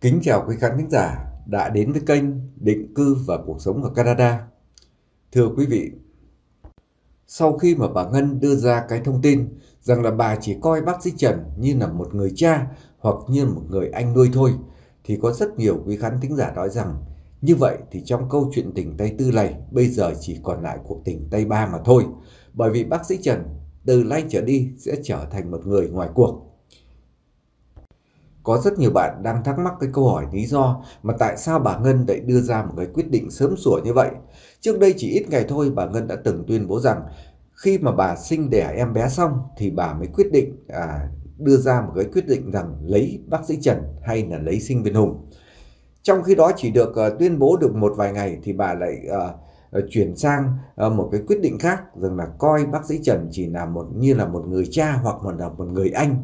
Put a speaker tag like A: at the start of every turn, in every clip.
A: Kính chào quý khán thính giả đã đến với kênh Định cư và cuộc sống ở Canada. Thưa quý vị, sau khi mà bà Ngân đưa ra cái thông tin rằng là bà chỉ coi bác sĩ Trần như là một người cha hoặc như một người anh nuôi thôi, thì có rất nhiều quý khán thính giả nói rằng như vậy thì trong câu chuyện tình Tây Tư này bây giờ chỉ còn lại cuộc tình Tây Ba mà thôi. Bởi vì bác sĩ Trần từ nay trở đi sẽ trở thành một người ngoài cuộc có rất nhiều bạn đang thắc mắc cái câu hỏi lý do mà tại sao bà Ngân lại đưa ra một cái quyết định sớm sủa như vậy. Trước đây chỉ ít ngày thôi bà Ngân đã từng tuyên bố rằng khi mà bà sinh đẻ em bé xong thì bà mới quyết định à, đưa ra một cái quyết định rằng lấy bác sĩ Trần hay là lấy sinh viên Hùng. Trong khi đó chỉ được uh, tuyên bố được một vài ngày thì bà lại uh, chuyển sang uh, một cái quyết định khác rằng là coi bác sĩ Trần chỉ là một như là một người cha hoặc là một người anh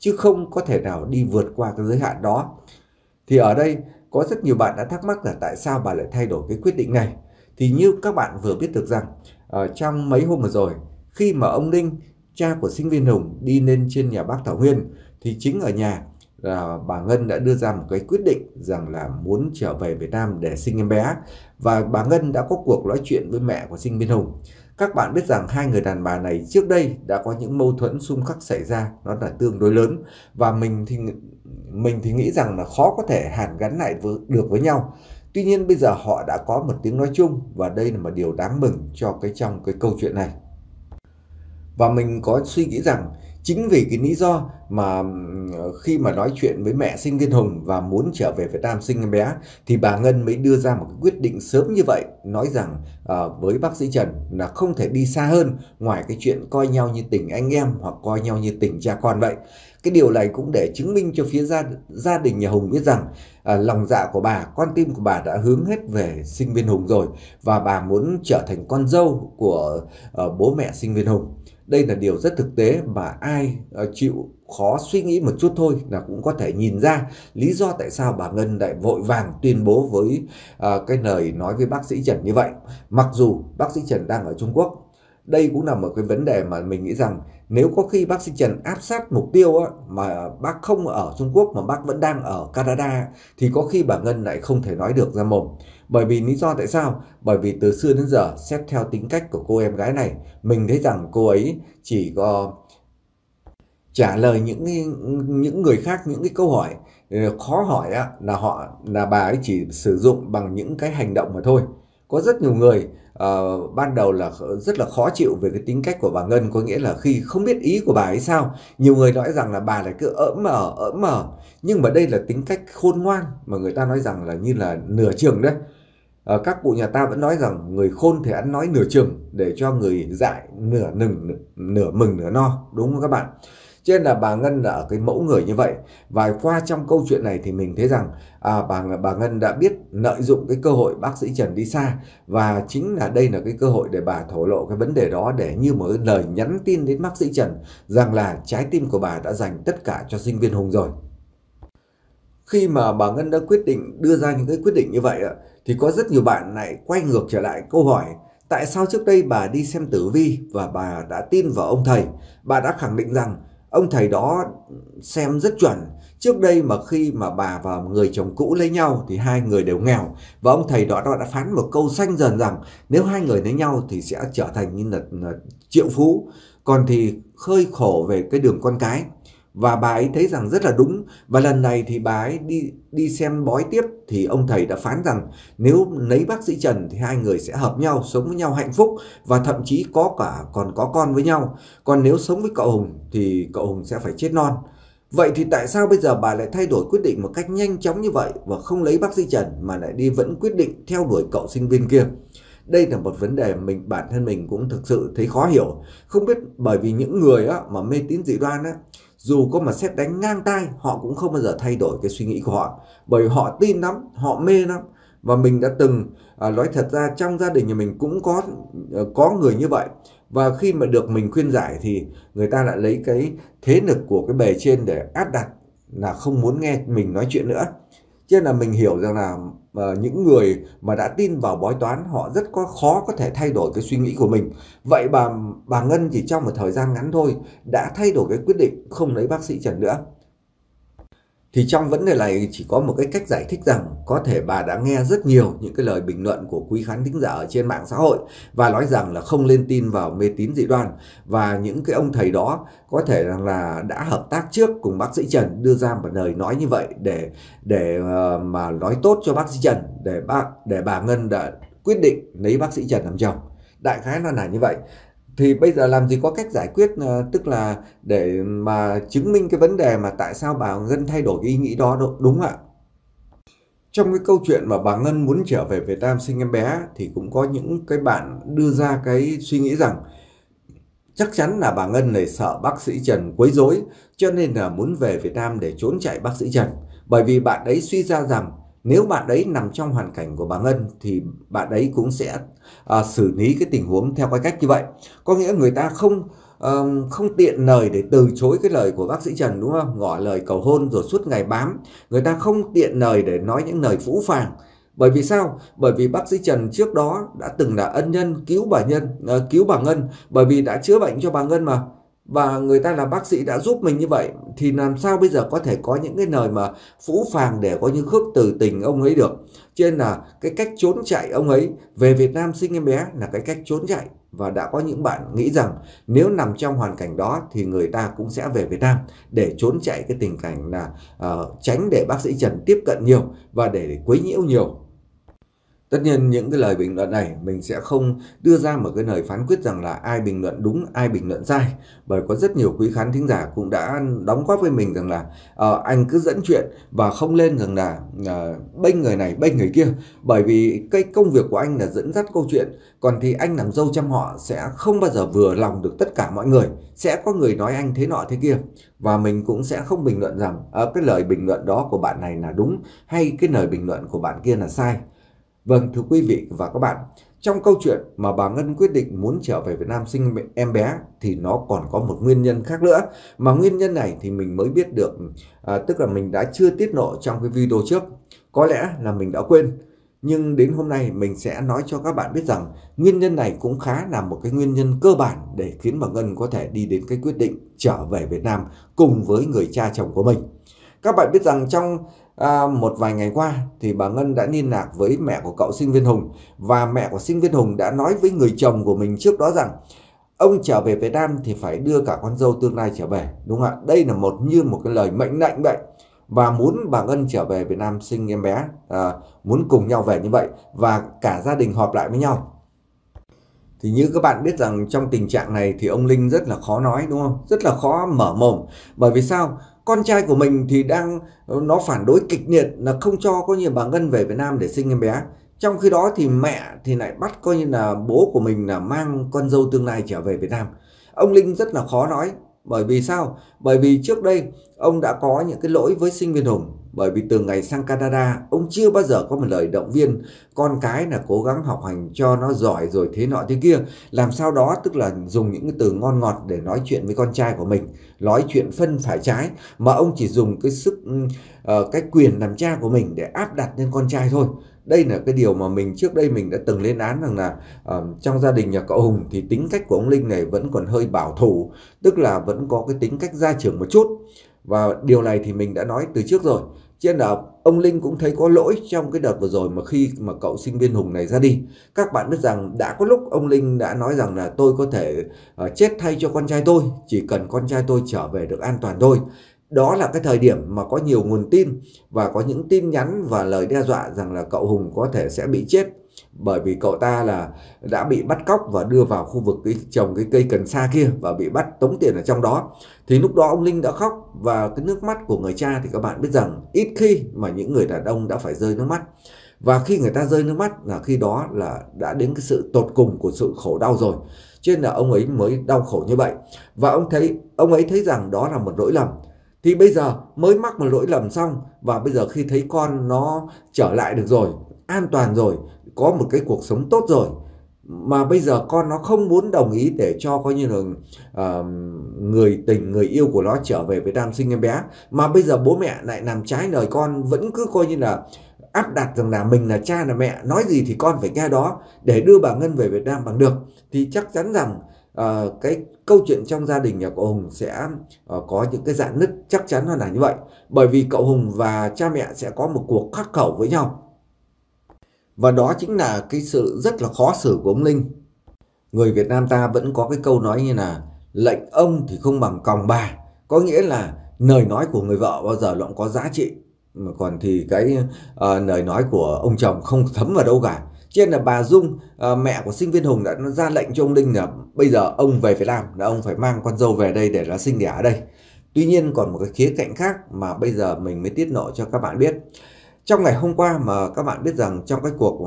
A: chứ không có thể nào đi vượt qua cái giới hạn đó. Thì ở đây có rất nhiều bạn đã thắc mắc là tại sao bà lại thay đổi cái quyết định này. Thì như các bạn vừa biết được rằng ở ờ, trong mấy hôm vừa rồi khi mà ông Ninh cha của sinh viên Hùng đi lên trên nhà bác Thảo Nguyên thì chính ở nhà là ờ, bà Ngân đã đưa ra một cái quyết định rằng là muốn trở về Việt Nam để sinh em bé và bà Ngân đã có cuộc nói chuyện với mẹ của sinh viên Hùng các bạn biết rằng hai người đàn bà này trước đây đã có những mâu thuẫn xung khắc xảy ra, nó là tương đối lớn và mình thì mình thì nghĩ rằng là khó có thể hàn gắn lại với, được với nhau. Tuy nhiên bây giờ họ đã có một tiếng nói chung và đây là một điều đáng mừng cho cái trong cái câu chuyện này. Và mình có suy nghĩ rằng chính vì cái lý do mà ừ, khi mà nói chuyện với mẹ sinh viên hùng và muốn trở về việt nam sinh em bé thì bà ngân mới đưa ra một quyết định sớm như vậy nói rằng uh, với bác sĩ trần là không thể đi xa hơn ngoài cái chuyện coi nhau như tình anh em hoặc coi nhau như tình cha con vậy cái điều này cũng để chứng minh cho phía gia gia đình nhà hùng biết rằng à, lòng dạ của bà con tim của bà đã hướng hết về sinh viên hùng rồi và bà muốn trở thành con dâu của à, bố mẹ sinh viên hùng đây là điều rất thực tế mà ai ờ, chịu khó suy nghĩ một chút thôi là cũng có thể nhìn ra lý do tại sao bà Ngân lại vội vàng tuyên bố với ờ, cái lời nói với bác sĩ Trần như vậy. Mặc dù bác sĩ Trần đang ở Trung Quốc, đây cũng là một cái vấn đề mà mình nghĩ rằng nếu có khi bác sĩ Trần áp sát mục tiêu mà bác không ở Trung Quốc mà bác vẫn đang ở Canada thì có khi bà Ngân lại không thể nói được ra mồm. Bởi vì lý do tại sao? Bởi vì từ xưa đến giờ, xét theo tính cách của cô em gái này, mình thấy rằng cô ấy chỉ có trả lời những những người khác những cái câu hỏi ờ, khó hỏi á, là họ là bà ấy chỉ sử dụng bằng những cái hành động mà thôi có rất nhiều người uh, ban đầu là rất là khó chịu về cái tính cách của bà Ngân có nghĩa là khi không biết ý của bà ấy sao nhiều người nói rằng là bà lại cứ ỡm mờ ỡm mờ nhưng mà đây là tính cách khôn ngoan mà người ta nói rằng là như là nửa trường đấy Ờ, các cụ nhà ta vẫn nói rằng người khôn thì ăn nói nửa chừng để cho người dại nửa nừng nửa mừng nửa no đúng không các bạn cho nên là bà Ngân là ở cái mẫu người như vậy và qua trong câu chuyện này thì mình thấy rằng à, bà bà Ngân đã biết lợi dụng cái cơ hội bác sĩ Trần đi xa và chính là đây là cái cơ hội để bà thổ lộ cái vấn đề đó để như một lời nhắn tin đến bác sĩ Trần rằng là trái tim của bà đã dành tất cả cho sinh viên Hùng rồi khi mà bà Ngân đã quyết định đưa ra những cái quyết định như vậy thì có rất nhiều bạn lại quay ngược trở lại câu hỏi tại sao trước đây bà đi xem tử vi và bà đã tin vào ông thầy bà đã khẳng định rằng ông thầy đó xem rất chuẩn trước đây mà khi mà bà và người chồng cũ lấy nhau thì hai người đều nghèo và ông thầy đó đã phán một câu xanh dần rằng nếu hai người lấy nhau thì sẽ trở thành như là, là triệu phú còn thì hơi khổ về cái đường con cái và bà ấy thấy rằng rất là đúng và lần này thì bà ấy đi đi xem bói tiếp thì ông thầy đã phán rằng nếu lấy bác sĩ Trần thì hai người sẽ hợp nhau sống với nhau hạnh phúc và thậm chí có cả còn có con với nhau còn nếu sống với cậu Hùng thì cậu Hùng sẽ phải chết non vậy thì tại sao bây giờ bà lại thay đổi quyết định một cách nhanh chóng như vậy và không lấy bác sĩ Trần mà lại đi vẫn quyết định theo đuổi cậu sinh viên kia đây là một vấn đề mình bản thân mình cũng thực sự thấy khó hiểu không biết bởi vì những người á, mà mê tín dị đoan á, dù có mà xét đánh ngang tay họ cũng không bao giờ thay đổi cái suy nghĩ của họ bởi họ tin lắm họ mê lắm và mình đã từng à, nói thật ra trong gia đình nhà mình cũng có ờ, có người như vậy và khi mà được mình khuyên giải thì người ta lại lấy cái thế lực của cái bề trên để áp đặt là không muốn nghe mình nói chuyện nữa cho nên là mình hiểu rằng là uh, những người mà đã tin vào bói toán họ rất có khó có thể thay đổi cái suy nghĩ của mình vậy bà bà ngân chỉ trong một thời gian ngắn thôi đã thay đổi cái quyết định không lấy bác sĩ trần nữa thì trong vấn đề này chỉ có một cái cách giải thích rằng có thể bà đã nghe rất nhiều những cái lời bình luận của quý khán thính giả ở trên mạng xã hội và nói rằng là không lên tin vào mê tín dị đoan và những cái ông thầy đó có thể rằng là đã hợp tác trước cùng bác sĩ Trần đưa ra một lời nói như vậy để để ờ, mà nói tốt cho bác sĩ Trần để bác để bà Ngân đã quyết định lấy bác sĩ Trần làm chồng đại khái nó là như vậy thì bây giờ làm gì có cách giải quyết ờ, tức là để mà chứng minh cái vấn đề mà tại sao bà Ngân thay đổi cái ý nghĩ đó đúng, đúng ạ trong cái câu chuyện mà bà Ngân muốn trở về Việt Nam sinh em bé thì cũng có những cái bạn đưa ra cái suy nghĩ rằng chắc chắn là bà Ngân này sợ bác sĩ Trần quấy rối cho nên là muốn về Việt Nam để trốn chạy bác sĩ Trần bởi vì bạn ấy suy ra rằng nếu bạn đấy nằm trong hoàn cảnh của bà Ngân thì bạn đấy cũng sẽ à, xử lý cái tình huống theo cái cách như vậy có nghĩa người ta không um, không tiện lời để từ chối cái lời của bác sĩ Trần đúng không ngỏ lời cầu hôn rồi suốt ngày bám người ta không tiện lời để nói những lời phũ phàng bởi vì sao? Bởi vì bác sĩ Trần trước đó đã từng là ân nhân cứu bà nhân uh, cứu bà Ngân bởi vì đã chữa bệnh cho bà Ngân mà và người ta là bác sĩ đã giúp mình như vậy thì làm sao bây giờ có thể có những cái lời mà phũ phàng để có những khước từ tình ông ấy được cho nên là cái cách trốn chạy ông ấy về Việt Nam sinh em bé là cái cách trốn chạy và đã có những bạn nghĩ rằng nếu nằm trong hoàn cảnh đó thì người ta cũng sẽ về Việt Nam để trốn chạy cái tình cảnh là uh, tránh để bác sĩ Trần tiếp cận nhiều và để quấy nhiễu nhiều Tất nhiên những cái lời bình luận này mình sẽ không đưa ra một cái lời phán quyết rằng là ai bình luận đúng, ai bình luận sai. Bởi có rất nhiều quý khán thính giả cũng đã đóng góp với mình rằng là uh, anh cứ dẫn chuyện và không lên rằng là uh, bênh người này, bênh người kia. Bởi vì cái công việc của anh là dẫn dắt câu chuyện. Còn thì anh làm dâu trăm họ sẽ không bao giờ vừa lòng được tất cả mọi người. Sẽ có người nói anh thế nọ thế kia. Và mình cũng sẽ không bình luận rằng uh, cái lời bình luận đó của bạn này là đúng hay cái lời bình luận của bạn kia là sai Vâng, thưa quý vị và các bạn, trong câu chuyện mà bà Ngân quyết định muốn trở về Việt Nam sinh em bé thì nó còn có một nguyên nhân khác nữa. Mà nguyên nhân này thì mình mới biết được, à, tức là mình đã chưa tiết lộ trong cái video trước. Có lẽ là mình đã quên. Nhưng đến hôm nay mình sẽ nói cho các bạn biết rằng nguyên nhân này cũng khá là một cái nguyên nhân cơ bản để khiến bà Ngân có thể đi đến cái quyết định trở về Việt Nam cùng với người cha chồng của mình. Các bạn biết rằng trong À, một vài ngày qua thì bà Ngân đã liên lạc với mẹ của cậu sinh viên Hùng và mẹ của sinh viên Hùng đã nói với người chồng của mình trước đó rằng ông trở về Việt Nam thì phải đưa cả con dâu tương lai trở về đúng không ạ đây là một như một cái lời mệnh lệnh vậy và muốn bà Ngân trở về Việt Nam sinh em bé à, muốn cùng nhau về như vậy và cả gia đình họp lại với nhau thì như các bạn biết rằng trong tình trạng này thì ông Linh rất là khó nói đúng không rất là khó mở mồm bởi vì sao con trai của mình thì đang nó phản đối kịch liệt là không cho coi như bà Ngân về Việt Nam để sinh em bé trong khi đó thì mẹ thì lại bắt coi như là bố của mình là mang con dâu tương lai trở về Việt Nam ông Linh rất là khó nói bởi vì sao bởi vì trước đây ông đã có những cái lỗi với sinh viên hùng bởi vì từ ngày sang Canada, ông chưa bao giờ có một lời động viên con cái là cố gắng học hành cho nó giỏi rồi thế nọ thế kia. Làm sao đó tức là dùng những cái từ ngon ngọt để nói chuyện với con trai của mình, nói chuyện phân phải trái mà ông chỉ dùng cái sức uh, cái quyền làm cha của mình để áp đặt lên con trai thôi đây là cái điều mà mình trước đây mình đã từng lên án rằng là uh, trong gia đình nhà cậu Hùng thì tính cách của ông Linh này vẫn còn hơi bảo thủ tức là vẫn có cái tính cách gia trưởng một chút và điều này thì mình đã nói từ trước rồi trên là ông Linh cũng thấy có lỗi trong cái đợt vừa rồi mà khi mà cậu sinh viên Hùng này ra đi các bạn biết rằng đã có lúc ông Linh đã nói rằng là tôi có thể uh, chết thay cho con trai tôi chỉ cần con trai tôi trở về được an toàn thôi đó là cái thời điểm mà có nhiều nguồn tin và có những tin nhắn và lời đe dọa rằng là cậu Hùng có thể sẽ bị chết bởi vì cậu ta là đã bị bắt cóc và đưa vào khu vực cái trồng cái cây cần sa kia và bị bắt tống tiền ở trong đó thì lúc đó ông Linh đã khóc và cái nước mắt của người cha thì các bạn biết rằng ít khi mà những người đàn ông đã phải rơi nước mắt và khi người ta rơi nước mắt là khi đó là đã đến cái sự tột cùng của sự khổ đau rồi cho nên là ông ấy mới đau khổ như vậy và ông thấy ông ấy thấy rằng đó là một lỗi lầm thì bây giờ mới mắc một lỗi lầm xong và bây giờ khi thấy con nó trở lại được rồi an toàn rồi có một cái cuộc sống tốt rồi mà bây giờ con nó không muốn đồng ý để cho coi như là uh, người tình người yêu của nó trở về với nam sinh em bé mà bây giờ bố mẹ lại làm trái lời con vẫn cứ coi như là áp đặt rằng là mình là cha là mẹ nói gì thì con phải nghe đó để đưa bà Ngân về Việt Nam bằng được thì chắc chắn rằng uh, cái câu chuyện trong gia đình nhà cậu Hùng sẽ uh, có những cái dạn nứt chắc chắn là như vậy bởi vì cậu Hùng và cha mẹ sẽ có một cuộc khắc khẩu với nhau và đó chính là cái sự rất là khó xử của ông Linh. Người Việt Nam ta vẫn có cái câu nói như là lệnh ông thì không bằng còng bà. Có nghĩa là lời nói của người vợ bao giờ nó cũng có giá trị. Mà còn thì cái uh, lời nói của ông chồng không thấm vào đâu cả. trên là bà Dung, uh, mẹ của sinh viên Hùng đã ra lệnh cho ông Linh là bây giờ ông về phải làm, là ông phải mang con dâu về đây để ra sinh đẻ ở đây. Tuy nhiên còn một cái khía cạnh khác mà bây giờ mình mới tiết lộ cho các bạn biết trong ngày hôm qua mà các bạn biết rằng trong cái cuộc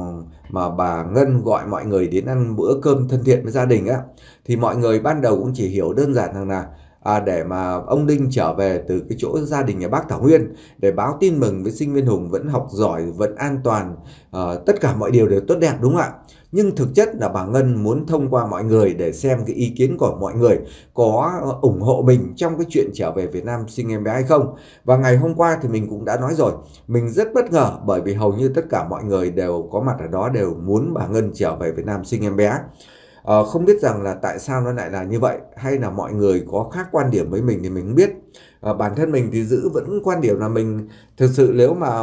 A: mà bà Ngân gọi mọi người đến ăn bữa cơm thân thiện với gia đình á thì mọi người ban đầu cũng chỉ hiểu đơn giản rằng là à, để mà ông Đinh trở về từ cái chỗ gia đình nhà bác Thảo Nguyên để báo tin mừng với sinh viên Hùng vẫn học giỏi vẫn an toàn à, tất cả mọi điều đều tốt đẹp đúng không ạ nhưng thực chất là bà Ngân muốn thông qua mọi người để xem cái ý kiến của mọi người có ờ, ủng hộ mình trong cái chuyện trở về Việt Nam sinh em bé hay không. Và ngày hôm qua thì mình cũng đã nói rồi, mình rất bất ngờ bởi vì hầu như tất cả mọi người đều có mặt ở đó đều muốn bà Ngân trở về Việt Nam sinh em bé. À, không biết rằng là tại sao nó lại là như vậy hay là mọi người có khác quan điểm với mình thì mình không biết. À, bản thân mình thì giữ vẫn quan điểm là mình thực sự nếu mà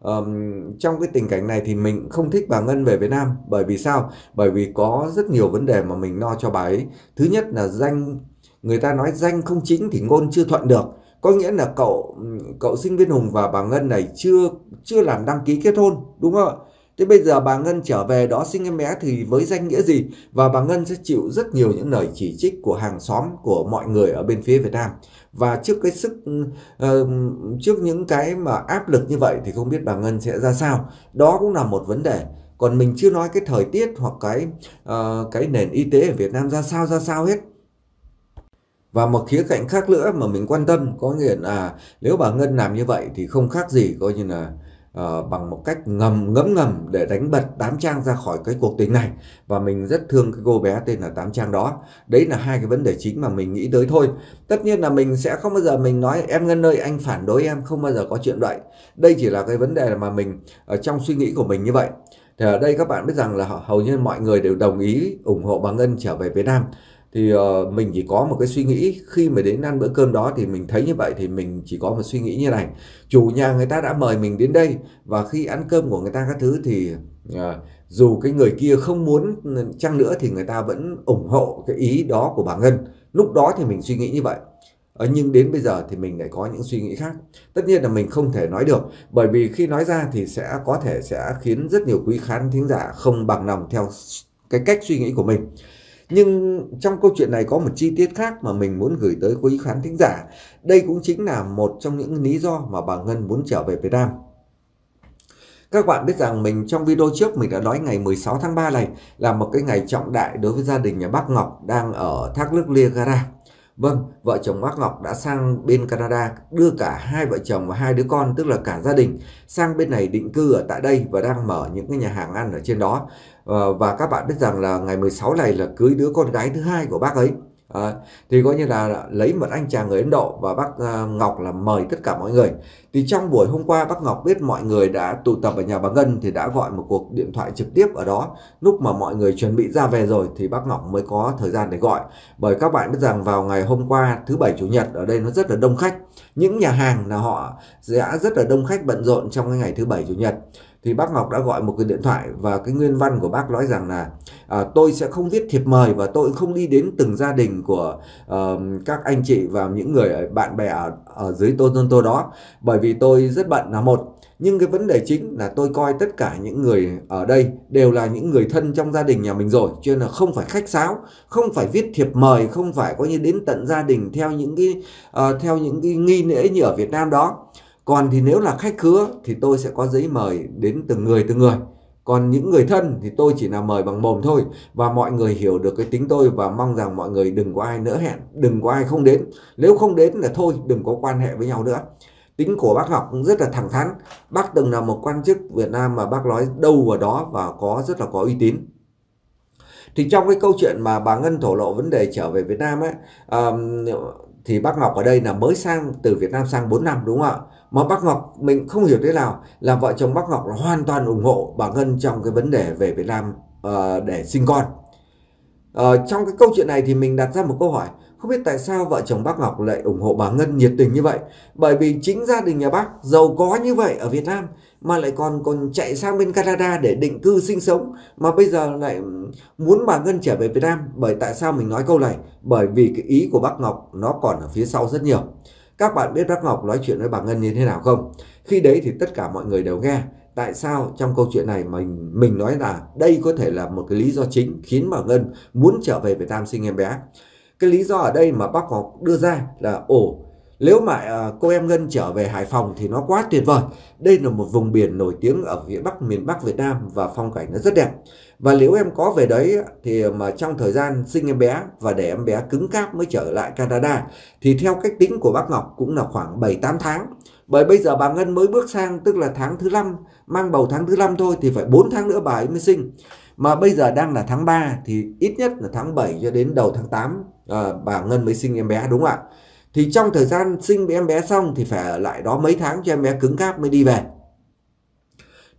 A: um, trong cái tình cảnh này thì mình không thích bà Ngân về Việt Nam bởi vì sao bởi vì có rất nhiều vấn đề mà mình lo cho bà ấy thứ nhất là danh người ta nói danh không chính thì ngôn chưa thuận được có nghĩa là cậu cậu sinh viên Hùng và bà Ngân này chưa chưa làm đăng ký kết hôn đúng không ạ Thế bây giờ bà Ngân trở về đó sinh em bé thì với danh nghĩa gì? Và bà Ngân sẽ chịu rất nhiều những lời chỉ trích của hàng xóm, của mọi người ở bên phía Việt Nam. Và trước cái sức, uh, trước những cái mà áp lực như vậy thì không biết bà Ngân sẽ ra sao. Đó cũng là một vấn đề. Còn mình chưa nói cái thời tiết hoặc cái uh, cái nền y tế ở Việt Nam ra sao ra sao hết. Và một khía cạnh khác nữa mà mình quan tâm có nghĩa là nếu bà Ngân làm như vậy thì không khác gì coi như là Ờ, bằng một cách ngầm ngấm ngầm để đánh bật Tám Trang ra khỏi cái cuộc tình này và mình rất thương cái cô bé tên là Tám Trang đó đấy là hai cái vấn đề chính mà mình nghĩ tới thôi tất nhiên là mình sẽ không bao giờ mình nói em Ngân ơi anh phản đối em không bao giờ có chuyện vậy đây chỉ là cái vấn đề mà mình ở ờ, trong suy nghĩ của mình như vậy thì ở đây các bạn biết rằng là hầu như mọi người đều đồng ý ủng hộ bà Ngân trở về Việt Nam thì uh, mình chỉ có một cái suy nghĩ khi mà đến ăn bữa cơm đó thì mình thấy như vậy thì mình chỉ có một suy nghĩ như này chủ nhà người ta đã mời mình đến đây và khi ăn cơm của người ta các thứ thì uh, dù cái người kia không muốn ừ, chăng nữa thì người ta vẫn ủng hộ cái ý đó của bà Ngân lúc đó thì mình suy nghĩ như vậy ờ, nhưng đến bây giờ thì mình lại có những suy nghĩ khác tất nhiên là mình không thể nói được bởi vì khi nói ra thì sẽ có thể sẽ khiến rất nhiều quý khán thính giả không bằng lòng theo cái cách suy nghĩ của mình nhưng trong câu chuyện này có một chi tiết khác mà mình muốn gửi tới quý khán thính giả đây cũng chính là một trong những lý do mà bà Ngân muốn trở về Việt Nam các bạn biết rằng mình trong video trước mình đã nói ngày 16 tháng 3 này là một cái ngày trọng đại đối với gia đình nhà bác Ngọc đang ở Thác Nước Lia Gara. Vâng, vợ chồng Bác Ngọc đã sang bên Canada đưa cả hai vợ chồng và hai đứa con tức là cả gia đình sang bên này định cư ở tại đây và đang mở những cái nhà hàng ăn ở trên đó. Ờ, và các bạn biết rằng là ngày 16 này là cưới đứa con gái thứ hai của bác ấy. À, thì coi như là lấy một anh chàng người Ấn Độ và bác ờ, Ngọc là mời tất cả mọi người. Thì trong buổi hôm qua bác Ngọc biết mọi người đã tụ tập ở nhà bà Ngân thì đã gọi một cuộc điện thoại trực tiếp ở đó. Lúc mà mọi người chuẩn bị ra về rồi thì bác Ngọc mới có thời gian để gọi. Bởi các bạn biết rằng vào ngày hôm qua thứ bảy chủ nhật ở đây nó rất là đông khách. Những nhà hàng là họ đã rất là đông khách bận rộn trong cái ngày thứ bảy chủ nhật thì bác Ngọc đã gọi một cái điện thoại và cái nguyên văn của bác nói rằng là à, tôi sẽ không viết thiệp mời và tôi không đi đến từng gia đình của uh, các anh chị và những người ờ, bạn bè ở, ở dưới Toronto đó bởi vì tôi rất bận là một nhưng cái vấn đề chính là tôi coi tất cả những người ở đây đều là những người thân trong gia đình nhà mình rồi cho nên là không phải khách sáo không phải viết thiệp mời không phải coi như đến tận gia đình theo những cái uh, theo những cái nghi lễ như ở Việt Nam đó còn thì nếu là khách khứa thì tôi sẽ có giấy mời đến từng người từng người còn những người thân thì tôi chỉ là mời bằng mồm thôi và mọi người hiểu được cái tính tôi và mong rằng mọi người đừng có ai nỡ hẹn đừng có ai không đến nếu không đến là thôi đừng có quan hệ với nhau nữa tính của bác học cũng rất là thẳng thắn bác từng là một quan chức Việt Nam mà bác nói đâu vào đó và có rất là có uy tín thì trong cái câu chuyện mà bà Ngân thổ lộ vấn đề trở về Việt Nam ấy um, thì bác Ngọc ở đây là mới sang từ Việt Nam sang 4 năm đúng không ạ mà bác Ngọc mình không hiểu thế nào là vợ chồng bác Ngọc là hoàn toàn ủng hộ bà Ngân trong cái vấn đề về Việt Nam uh, để sinh con. Uh, trong cái câu chuyện này thì mình đặt ra một câu hỏi không biết tại sao vợ chồng bác Ngọc lại ủng hộ bà Ngân nhiệt tình như vậy bởi vì chính gia đình nhà bác giàu có như vậy ở Việt Nam mà lại còn còn chạy sang bên Canada để định cư sinh sống mà bây giờ lại muốn bà Ngân trở về Việt Nam bởi tại sao mình nói câu này bởi vì cái ý của bác Ngọc nó còn ở phía sau rất nhiều các bạn biết bác Ngọc nói chuyện với bà Ngân như thế nào không? Khi đấy thì tất cả mọi người đều nghe. Tại sao trong câu chuyện này mình mình nói là đây có thể là một cái lý do chính khiến bà Ngân muốn trở về Việt Nam sinh em bé. Cái lý do ở đây mà bác Ngọc đưa ra là ồ nếu mà uh, cô em Ngân trở về Hải Phòng thì nó quá tuyệt vời. Đây là một vùng biển nổi tiếng ở phía Bắc miền Bắc Việt Nam và phong cảnh nó rất đẹp. Và nếu em có về đấy thì à, mà trong thời gian sinh em bé và để em bé cứng cáp mới trở lại Canada thì theo cách tính của bác Ngọc cũng là khoảng 7-8 tháng. Bởi bây giờ bà Ngân mới bước sang tức là tháng thứ 5, mang bầu tháng thứ 5 thôi thì phải 4 tháng nữa bà ấy mới sinh. Mà bây giờ đang là tháng 3 thì ít nhất là tháng 7 cho đến đầu tháng 8 à, bà Ngân mới sinh em bé đúng không ạ? thì trong thời gian sinh em bé xong thì phải ở lại đó mấy tháng cho em bé cứng cáp mới đi về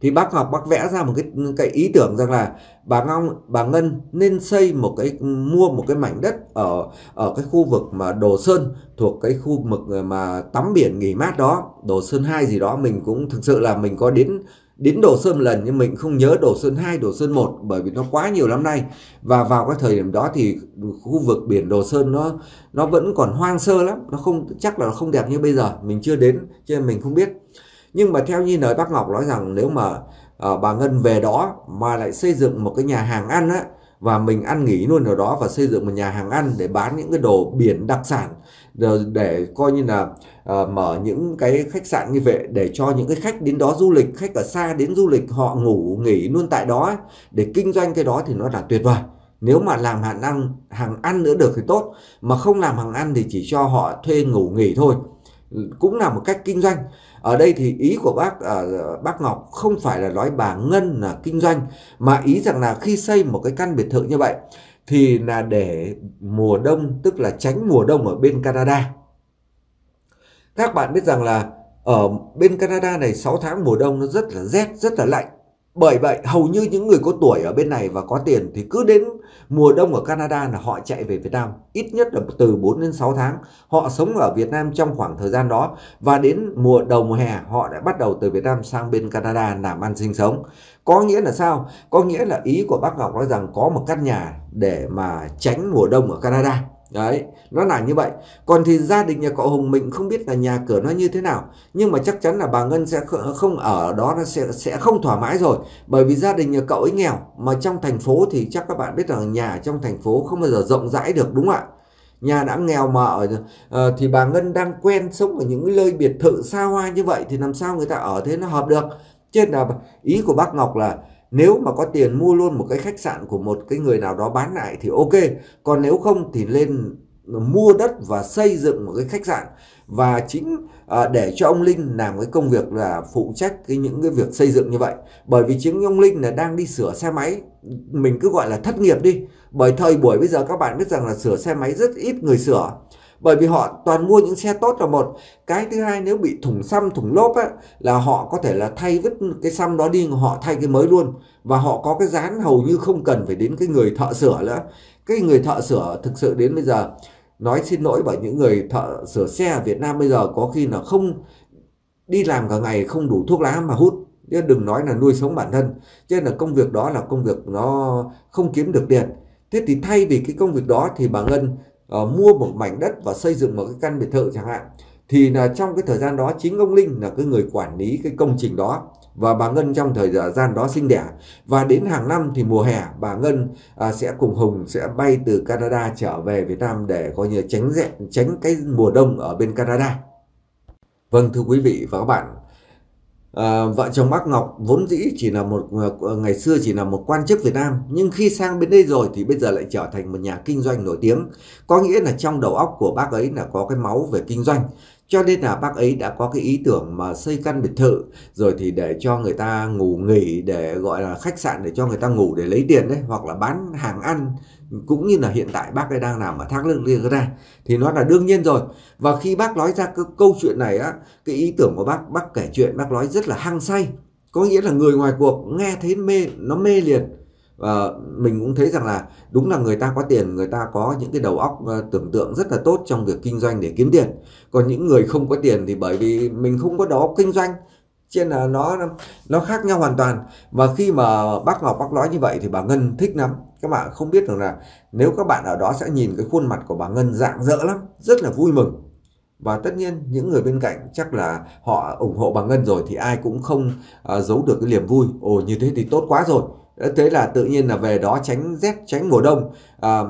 A: thì bác học bác vẽ ra một cái cái ý tưởng rằng là bà ngon bà Ngân nên xây một cái mua một cái mảnh đất ở ở cái khu vực mà Đồ Sơn thuộc cái khu vực mà tắm biển nghỉ mát đó, Đồ Sơn hai gì đó mình cũng thực sự là mình có đến đến Đồ Sơn lần nhưng mình không nhớ Đồ Sơn 2, Đồ Sơn 1 bởi vì nó quá nhiều năm nay và vào cái thời điểm đó thì khu vực biển Đồ Sơn nó nó vẫn còn hoang sơ lắm nó không chắc là nó không đẹp như bây giờ mình chưa đến cho nên mình không biết nhưng mà theo như lời bác Ngọc nói rằng nếu mà uh, bà Ngân về đó mà lại xây dựng một cái nhà hàng ăn á và mình ăn nghỉ luôn ở đó và xây dựng một nhà hàng ăn để bán những cái đồ biển đặc sản để coi như là uh, mở những cái khách sạn như vậy để cho những cái khách đến đó du lịch khách ở xa đến du lịch họ ngủ nghỉ luôn tại đó ấy, để kinh doanh cái đó thì nó là tuyệt vời nếu mà làm hàng ăn hàng ăn nữa được thì tốt mà không làm hàng ăn thì chỉ cho họ thuê ngủ nghỉ thôi cũng là một cách kinh doanh ở đây thì ý của bác uh, bác Ngọc không phải là nói bà Ngân là kinh doanh mà ý rằng là khi xây một cái căn biệt thự như vậy thì là để mùa đông tức là tránh mùa đông ở bên Canada. Các bạn biết rằng là ở bên Canada này 6 tháng mùa đông nó rất là rét, rất là lạnh. Bởi vậy hầu như những người có tuổi ở bên này và có tiền thì cứ đến mùa đông ở Canada là họ chạy về Việt Nam. Ít nhất là từ 4 đến 6 tháng họ sống ở Việt Nam trong khoảng thời gian đó và đến mùa đầu mùa hè họ đã bắt đầu từ Việt Nam sang bên Canada làm ăn sinh sống có nghĩa là sao có nghĩa là ý của bác ngọc nói rằng có một căn nhà để mà tránh mùa đông ở canada đấy nó là như vậy còn thì gia đình nhà cậu hùng mình không biết là nhà cửa nó như thế nào nhưng mà chắc chắn là bà ngân sẽ không ở đó nó sẽ sẽ không thoải mái rồi bởi vì gia đình nhà cậu ấy nghèo mà trong thành phố thì chắc các bạn biết là nhà trong thành phố không bao giờ rộng rãi được đúng không ạ nhà đã nghèo mà ở uh, thì bà Ngân đang quen sống ở những nơi biệt thự xa hoa như vậy thì làm sao người ta ở thế nó hợp được chết là ý của bác Ngọc là nếu mà có tiền mua luôn một cái khách sạn của một cái người nào đó bán lại thì ok. Còn nếu không thì lên mua đất và xây dựng một cái khách sạn và chính à, để cho ông Linh làm cái công việc là phụ trách cái những cái việc xây dựng như vậy bởi vì chính ông Linh là đang đi sửa xe máy mình cứ gọi là thất nghiệp đi bởi thời buổi bây giờ các bạn biết rằng là sửa xe máy rất ít người sửa bởi vì họ toàn mua những xe tốt là một cái thứ hai nếu bị thủng xăm thủng lốp á, là họ có thể là thay vứt cái xăm đó đi họ thay cái mới luôn và họ có cái dán hầu như không cần phải đến cái người thợ sửa nữa cái người thợ sửa thực sự đến bây giờ nói xin lỗi bởi những người thợ sửa xe ở Việt Nam bây giờ có khi là không đi làm cả ngày không đủ thuốc lá mà hút chứ đừng nói là nuôi sống bản thân cho nên là công việc đó là công việc nó không kiếm được tiền thế thì thay vì cái công việc đó thì bà Ngân uh, mua một mảnh đất và xây dựng một cái căn biệt thự chẳng hạn thì là trong cái thời gian đó chính ông Linh là cái người quản lý cái công trình đó và bà Ngân trong thời gian đó sinh đẻ và đến hàng năm thì mùa hè bà Ngân à, sẽ cùng Hùng sẽ bay từ Canada trở về Việt Nam để coi như tránh rét tránh cái mùa đông ở bên Canada. Vâng thưa quý vị và các bạn À, vợ chồng bác Ngọc vốn dĩ chỉ là một ờ, ngày xưa chỉ là một quan chức Việt Nam nhưng khi sang bên đây rồi thì bây giờ lại trở thành một nhà kinh doanh nổi tiếng có nghĩa là trong đầu óc của bác ấy là có cái máu về kinh doanh cho nên là bác ấy đã có cái ý tưởng mà xây căn biệt thự rồi thì để cho người ta ngủ nghỉ để gọi là khách sạn để cho người ta ngủ để lấy tiền đấy hoặc là bán hàng ăn cũng như là hiện tại bác ấy đang làm ở thác nước Liên ra thì nó là đương nhiên rồi và khi bác nói ra cái câu chuyện này á cái ý tưởng của bác bác kể chuyện bác nói rất là hăng say có nghĩa là người ngoài cuộc nghe thấy mê nó mê liền và ờ, mình cũng thấy rằng là đúng là người ta có tiền người ta có những cái đầu óc ờ, tưởng tượng rất là tốt trong việc kinh doanh để kiếm tiền còn những người không có tiền thì bởi vì mình không có đầu óc kinh doanh cho nên là nó nó khác nhau hoàn toàn và khi mà bác Ngọc bác nói như vậy thì bà Ngân thích lắm các bạn không biết được là nếu các bạn ở đó sẽ nhìn cái khuôn mặt của bà Ngân dạng dỡ lắm rất là vui mừng và tất nhiên những người bên cạnh chắc là họ ủng hộ bà Ngân rồi thì ai cũng không uh, giấu được cái niềm vui ồ như thế thì tốt quá rồi thế là tự nhiên là về đó tránh rét tránh mùa đông à,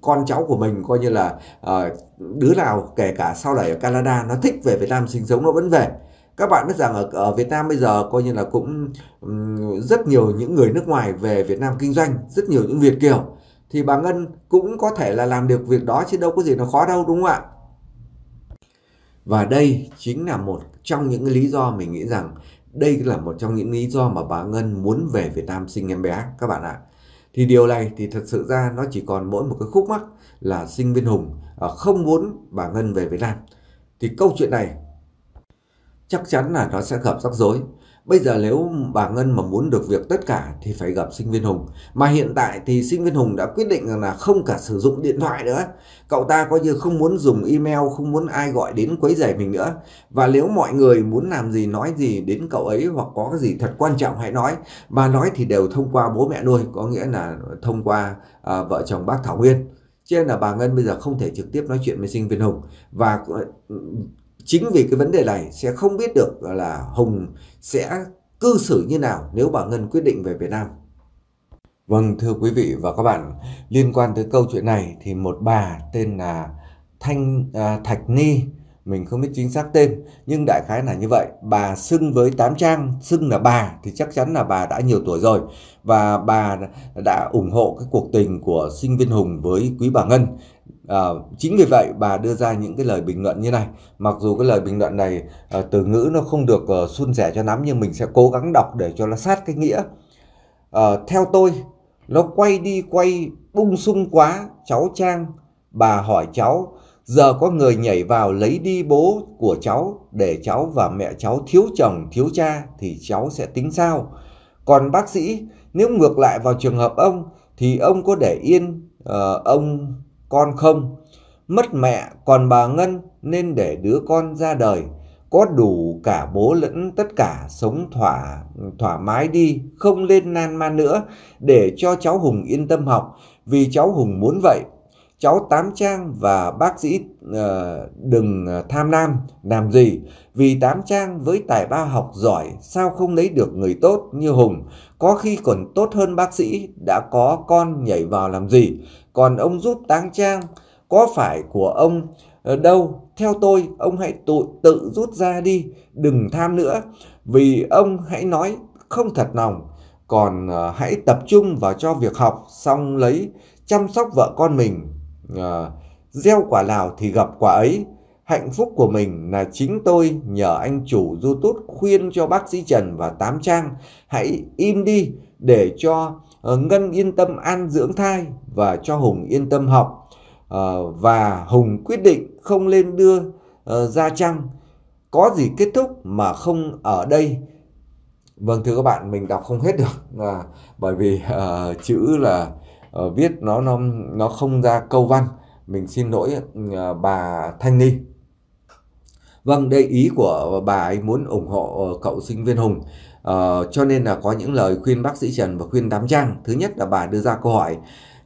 A: con cháu của mình coi như là à, đứa nào kể cả sau này ở Canada nó thích về Việt Nam sinh sống nó vẫn về các bạn biết rằng ở, ở Việt Nam bây giờ coi như là cũng um, rất nhiều những người nước ngoài về Việt Nam kinh doanh rất nhiều những Việt kiều thì bà Ngân cũng có thể là làm được việc đó chứ đâu có gì nó khó đâu đúng không ạ và đây chính là một trong những lý do mình nghĩ rằng đây là một trong những lý do mà bà Ngân muốn về Việt Nam sinh em bé các bạn ạ. Thì điều này thì thật sự ra nó chỉ còn mỗi một cái khúc mắc là sinh viên Hùng à, không muốn bà Ngân về Việt Nam. Thì câu chuyện này chắc chắn là nó sẽ gặp rắc rối Bây giờ nếu bà Ngân mà muốn được việc tất cả thì phải gặp sinh viên Hùng. Mà hiện tại thì sinh viên Hùng đã quyết định là không cả sử dụng điện thoại nữa. Cậu ta coi như không muốn dùng email, không muốn ai gọi đến quấy rầy mình nữa. Và nếu mọi người muốn làm gì, nói gì đến cậu ấy hoặc có cái gì thật quan trọng hãy nói. Bà nói thì đều thông qua bố mẹ nuôi, có nghĩa là thông qua à, vợ chồng bác Thảo Nguyên. Cho nên là bà Ngân bây giờ không thể trực tiếp nói chuyện với sinh viên Hùng. Và ừ, chính vì cái vấn đề này sẽ không biết được là Hùng sẽ cư xử như nào nếu bà Ngân quyết định về Việt Nam. Vâng thưa quý vị và các bạn, liên quan tới câu chuyện này thì một bà tên là Thanh à, Thạch Ni mình không biết chính xác tên nhưng đại khái là như vậy bà xưng với tám trang xưng là bà thì chắc chắn là bà đã nhiều tuổi rồi và bà đã ủng hộ cái cuộc tình của sinh viên hùng với quý bà ngân à, chính vì vậy bà đưa ra những cái lời bình luận như này mặc dù cái lời bình luận này à, từ ngữ nó không được à, suôn sẻ cho lắm nhưng mình sẽ cố gắng đọc để cho nó sát cái nghĩa à, theo tôi nó quay đi quay bung sung quá cháu trang bà hỏi cháu Giờ có người nhảy vào lấy đi bố của cháu để cháu và mẹ cháu thiếu chồng, thiếu cha thì cháu sẽ tính sao? Còn bác sĩ, nếu ngược lại vào trường hợp ông thì ông có để yên uh, ông con không? Mất mẹ còn bà Ngân nên để đứa con ra đời có đủ cả bố lẫn tất cả sống thỏa thỏa mái đi, không lên nan man nữa để cho cháu Hùng yên tâm học vì cháu Hùng muốn vậy cháu Tám Trang và bác sĩ uh, đừng ờ, tham lam làm gì vì Tám Trang với tài ba học giỏi sao không lấy được người tốt như Hùng có khi còn tốt hơn bác sĩ đã có con nhảy vào làm gì còn ông giúp Tám Trang có phải của ông ờ, đâu theo tôi ông hãy tự, tự rút ra đi đừng tham nữa vì ông hãy nói không thật lòng còn uh, hãy tập trung vào cho việc học xong lấy chăm sóc vợ con mình à, gieo quả nào thì gặp quả ấy. Hạnh phúc của mình là chính tôi nhờ anh chủ YouTube khuyên cho bác sĩ Trần và Tám Trang hãy im đi để cho ờ, Ngân yên tâm ăn dưỡng thai và cho Hùng yên tâm học. Uh, và Hùng quyết định không lên đưa uh, ra trăng. Có gì kết thúc mà không ở đây. Vâng thưa các bạn, mình đọc không hết được à, bởi vì uh, chữ là Ờ, viết nó nó nó không ra câu văn mình xin lỗi ờ, bà Thanh Ni vâng đây ý của bà ấy muốn ủng hộ ờ, cậu sinh viên Hùng uh, cho nên là có những lời khuyên bác sĩ Trần và khuyên đám trang thứ nhất là bà đưa ra câu hỏi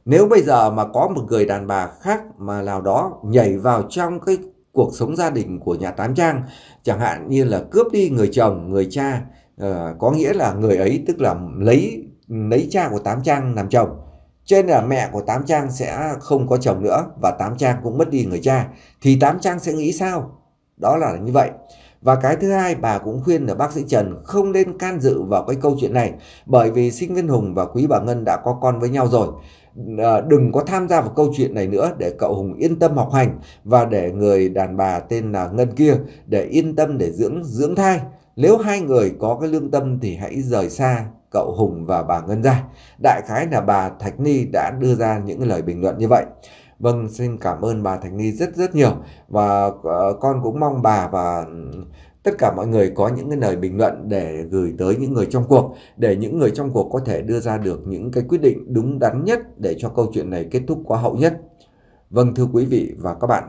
A: nếu bây giờ mà có một người đàn bà khác mà nào đó nhảy vào trong cái cuộc sống gia đình của nhà Tám Trang chẳng hạn như là cướp đi người chồng người cha uh, có nghĩa là người ấy tức là lấy lấy cha của Tám Trang làm chồng cho nên là mẹ của Tám Trang sẽ không có chồng nữa và Tám Trang cũng mất đi người cha. Thì Tám Trang sẽ nghĩ sao? Đó là như vậy. Và cái thứ hai bà cũng khuyên là bác sĩ Trần không nên can dự vào cái câu chuyện này bởi vì Sinh viên Hùng và Quý Bà Ngân đã có con với nhau rồi. Ờ, đừng có tham gia vào câu chuyện này nữa để cậu Hùng yên tâm học hành và để người đàn bà tên là Ngân kia để yên tâm để dưỡng dưỡng thai. Nếu hai người có cái lương tâm thì hãy rời xa cậu Hùng và bà Ngân ra. Đại khái là bà Thạch Ni đã đưa ra những lời bình luận như vậy. Vâng, xin cảm ơn bà Thạch Ni rất rất nhiều và ờ, con cũng mong bà và tất cả mọi người có những cái lời bình luận để gửi tới những người trong cuộc để những người trong cuộc có thể đưa ra được những cái quyết định đúng đắn nhất để cho câu chuyện này kết thúc có hậu nhất. Vâng thưa quý vị và các bạn,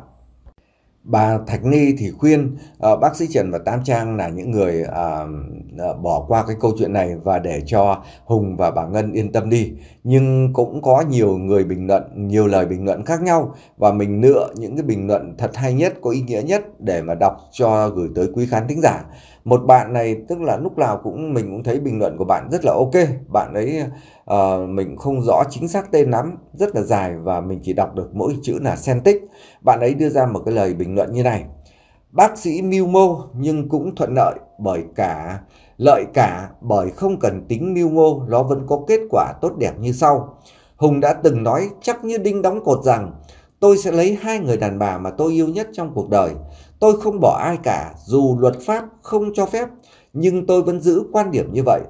A: Bà Thạch Ni thì khuyên uh, bác sĩ Trần và Tam Trang là những người uh, bỏ qua cái câu chuyện này và để cho Hùng và bà Ngân yên tâm đi. Nhưng cũng có nhiều người bình luận, nhiều lời bình luận khác nhau và mình lựa những cái bình luận thật hay nhất, có ý nghĩa nhất để mà đọc cho gửi tới quý khán thính giả một bạn này tức là lúc nào cũng mình cũng thấy bình luận của bạn rất là ok bạn ấy uh, mình không rõ chính xác tên lắm rất là dài và mình chỉ đọc được mỗi chữ là sen tích bạn ấy đưa ra một cái lời bình luận như này bác sĩ mưu mô nhưng cũng thuận lợi bởi cả lợi cả bởi không cần tính mưu mô nó vẫn có kết quả tốt đẹp như sau hùng đã từng nói chắc như đinh đóng cột rằng tôi sẽ lấy hai người đàn bà mà tôi yêu nhất trong cuộc đời Tôi không bỏ ai cả, dù luật pháp không cho phép, nhưng tôi vẫn giữ quan điểm như vậy.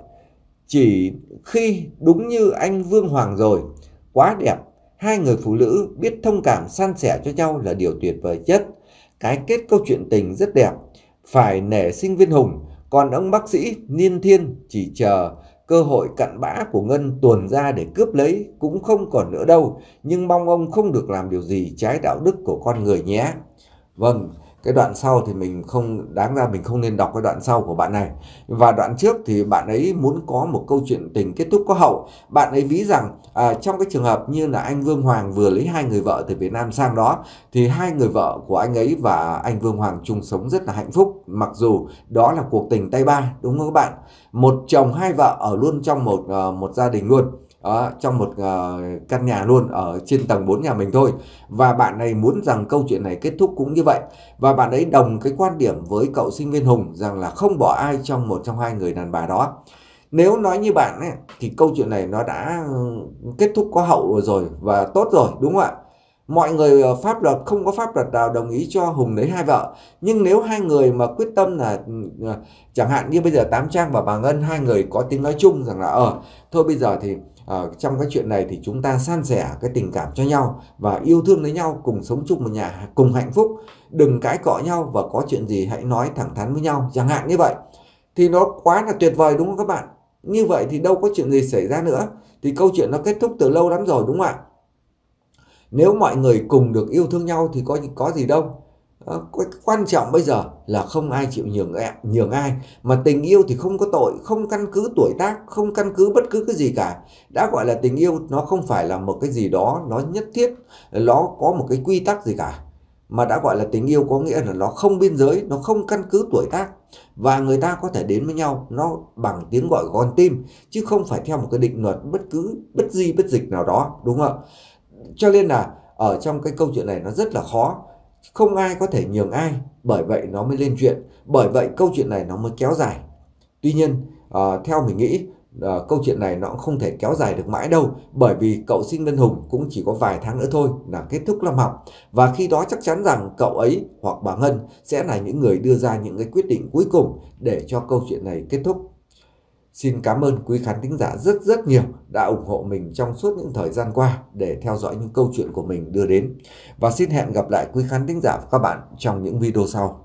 A: Chỉ khi đúng như anh Vương Hoàng rồi, quá đẹp, hai người phụ nữ biết thông cảm san sẻ cho nhau là điều tuyệt vời nhất. Cái kết câu chuyện tình rất đẹp, phải nể sinh viên hùng, còn ông bác sĩ Niên Thiên chỉ chờ cơ hội cặn bã của Ngân tuồn ra để cướp lấy cũng không còn nữa đâu, nhưng mong ông không được làm điều gì trái đạo đức của con người nhé. Vâng, cái đoạn sau thì mình không đáng ra mình không nên đọc cái đoạn sau của bạn này và đoạn trước thì bạn ấy muốn có một câu chuyện tình kết thúc có hậu bạn ấy ví rằng à, trong cái trường hợp như là anh Vương Hoàng vừa lấy hai người vợ từ Việt Nam sang đó thì hai người vợ của anh ấy và anh Vương Hoàng chung sống rất là hạnh phúc mặc dù đó là cuộc tình tay ba đúng không các bạn một chồng hai vợ ở luôn trong một ờ, một gia đình luôn đó, trong một uh, căn nhà luôn ở trên tầng 4 nhà mình thôi và bạn này muốn rằng câu chuyện này kết thúc cũng như vậy và bạn ấy đồng cái quan điểm với cậu sinh viên Hùng rằng là không bỏ ai trong một trong hai người đàn bà đó nếu nói như bạn ấy, thì câu chuyện này nó đã ừ, kết thúc có hậu rồi và tốt rồi đúng không ạ mọi người ờ, pháp luật không có pháp luật nào đồng ý cho Hùng lấy hai vợ nhưng nếu hai người mà quyết tâm là ừ, ờ, chẳng hạn như bây giờ Tám Trang và bà Ngân hai người có tiếng nói chung rằng là ờ thôi bây giờ thì à, trong cái chuyện này thì chúng ta san sẻ cái tình cảm cho nhau và yêu thương lấy nhau cùng sống chung một nhà cùng hạnh phúc đừng cãi cọ nhau và có chuyện gì hãy nói thẳng thắn với nhau chẳng hạn như vậy thì nó quá là tuyệt vời đúng không các bạn như vậy thì đâu có chuyện gì xảy ra nữa thì câu chuyện nó kết thúc từ lâu lắm rồi đúng không ạ nếu mọi người cùng được yêu thương nhau thì có có gì đâu Ờ, quan trọng bây giờ là không ai chịu nhường nhường ai mà tình yêu thì không có tội không căn cứ tuổi tác không căn cứ bất cứ cái gì cả đã gọi là tình yêu nó không phải là một cái gì đó nó nhất thiết nó có một cái quy tắc gì cả mà đã gọi là tình yêu có nghĩa là nó không biên giới nó không căn cứ tuổi tác và người ta có thể đến với nhau nó bằng tiếng gọi con tim chứ không phải theo một cái định luật bất cứ bất di bất dịch nào đó đúng không cho nên là ở trong cái câu chuyện này nó rất là khó không ai có thể nhường ai bởi vậy nó mới lên chuyện bởi vậy câu chuyện này nó mới kéo dài tuy nhiên à, theo mình nghĩ à, câu chuyện này nó cũng không thể kéo dài được mãi đâu bởi vì cậu sinh viên Hùng cũng chỉ có vài tháng nữa thôi là kết thúc năm học và khi đó chắc chắn rằng cậu ấy hoặc bà Ngân sẽ là những người đưa ra những cái quyết định cuối cùng để cho câu chuyện này kết thúc Xin cảm ơn quý khán thính giả rất rất nhiều đã ủng hộ mình trong suốt những thời gian qua để theo dõi những câu chuyện của mình đưa đến. Và xin hẹn gặp lại quý khán thính giả và các bạn trong những video sau.